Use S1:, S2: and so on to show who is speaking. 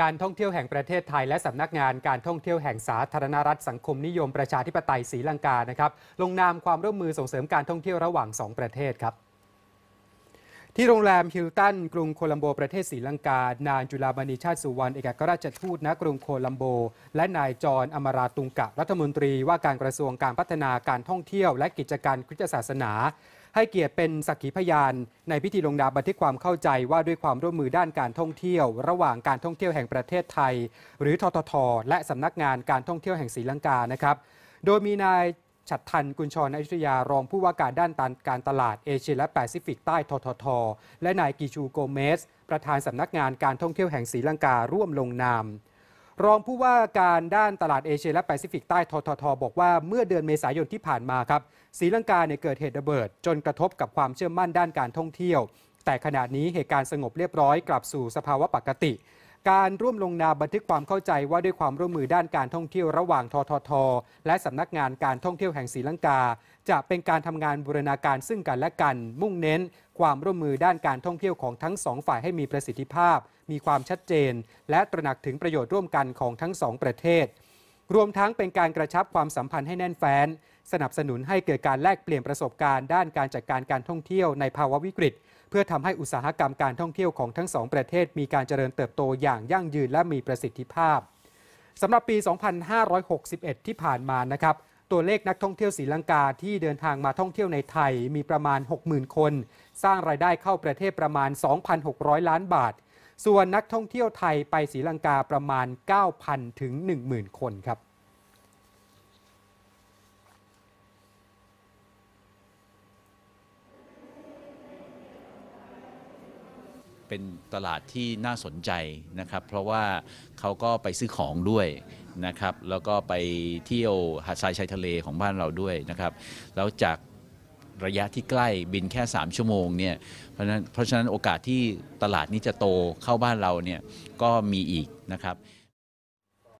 S1: การท่องเที่ยวแห่งประเทศไทยและสำนักงานการท่องเที่ยวแห่งสาธารณรัฐสังคมนิยมประชาธิปไตยศรีลังกา นะครับลงนามความร่วมมือส่งเสริมการท่องเที่ยวระหว่าง2ประเทศครับที่โรงแรมฮิลตันกรุงโคลัมโบประเทศศรีลังกา นานจุลามณีชาติสุวรรณเอกกราชทูตณกรุงโคลัมโบ และนายจรอมราตุงกะรัฐมนตรีว่าการกระทรวงการพัฒนาการท่องเที่ยวและกิจการคริสตศาสนา ให้เกียรติเป็นสักขีพยาน ในพิธีลงนามบันทึกความเข้าใจว่าด้วยความร่วมมือด้านการท่องเที่ยว ระหว่างการท่องเที่ยวแห่งประเทศไทย หรือทททและสำนักงานการท่องเที่ยวแห่งศรีลังกานะครับโดยมีนายฉัดทันกุญชรอยทยารองผู้ว่าการด้านการตลาดเอเชียและแปซิฟิกใต้ททท และนายกิชูโกเมสประธานสำนักงานการท่องเที่ยวแห่งศรีลังการ่วมลงนาม รองผู้ว่าการด้านตลาดเอเชียและแปซิฟิกใต้ทททบอกว่า เมื่อเดือนเมษายนที่ผ่านมาครับศรีลังกาเนี่ยเกิดเหตุระเบิดจนกระทบกับความเชื่อมั่นด้านการท่องเที่ยว แต่ขณะนี้เหตุการณ์สงบเรียบร้อย กลับสู่สภาวะปกติการร่วมลงนามบันทึกความเข้าใจว่าด้วยความร่วมมือด้านการท่องเที่ยวระหว่างทททและสำนักงานการท่องเที่ยวแห่งศรีลังกา จะเป็นการทำงานบูรณาการซึ่งกันและกัน มุ่งเน้นความร่วมมือด้านการท่องเที่ยวของทั้งสองฝ่ายให้มีประสิทธิภาพ มีความชัดเจน และตระหนักถึงประโยชน์ร่วมกันของทั้งสองประเทศ รวมทั้งเป็นการกระชับความสัมพันธ์ให้แน่นแฟ้นสนับสนุนให้เกิดการแลกเปลี่ยนประสบการณ์ด้านการจัดการการท่องเที่ยวในภาวะวิกฤต เพื่อทำให้อุตสาหกรรมการท่องเที่ยวของทั้งสองประเทศมีการเจริญเติบโตอย่างยั่งยืนและมีประสิทธิภาพสำหรับปี 2561 ที่ผ่านมานะครับตัวเลขนักท่องเที่ยวศรีลังกาที่เดินทางมาท่องเที่ยวในไทยมีประมาณ 60,000 คน สร้างรายได้เข้าประเทศประมาณ 2,600 ล้านบาท ส่วนนักท่องเที่ยวไทยไปศรีลังกาประมาณ 9,000 ถึง 10,000 คนครับ
S2: เป็นตลาดที่น่าสนใจนะครับ เพราะว่าเขาก็ไปซื้อของด้วยนะครับ แล้วก็ไปเที่ยวหาดทรายชายทะเลของบ้านเราด้วยนะครับ แล้วจากระยะที่ใกล้บินแค่ 3 ชั่วโมงเนี่ยเพราะฉะนั้นเพราะฉะนั้นโอกาสที่ตลาดนี้จะโตเข้าบ้านเราเนี่ยก็มีอีกนะครับ